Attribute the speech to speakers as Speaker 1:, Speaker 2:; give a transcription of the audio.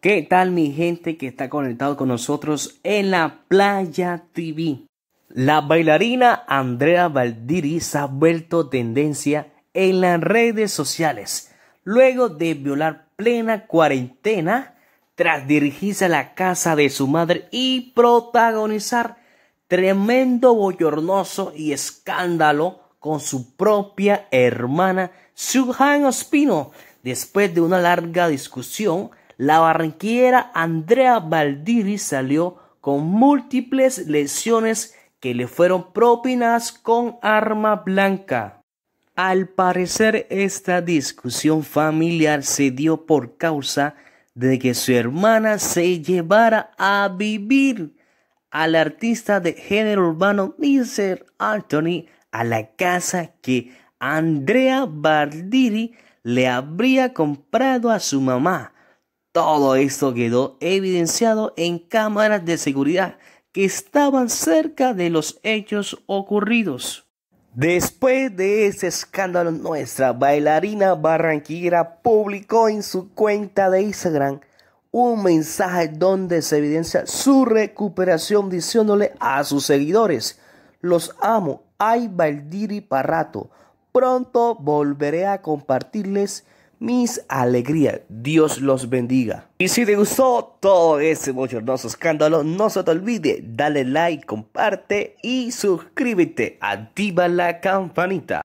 Speaker 1: ¿Qué tal mi gente que está conectado con nosotros en la Playa TV? La bailarina Andrea Valdiris se ha vuelto tendencia en las redes sociales luego de violar plena cuarentena tras dirigirse a la casa de su madre y protagonizar tremendo bollornoso y escándalo con su propia hermana Suhan Ospino después de una larga discusión la barranquillera Andrea Baldiri salió con múltiples lesiones que le fueron propinas con arma blanca. Al parecer esta discusión familiar se dio por causa de que su hermana se llevara a vivir al artista de género urbano Mr. Anthony a la casa que Andrea Baldiri le habría comprado a su mamá todo esto quedó evidenciado en cámaras de seguridad que estaban cerca de los hechos ocurridos. Después de ese escándalo, nuestra bailarina barranquillera publicó en su cuenta de Instagram un mensaje donde se evidencia su recuperación diciéndole a sus seguidores, los amo, hay Valdiri y parrato pronto volveré a compartirles mis alegrías. Dios los bendiga. Y si te gustó todo ese bochornoso escándalo, no se te olvide, dale like, comparte y suscríbete. Activa la campanita.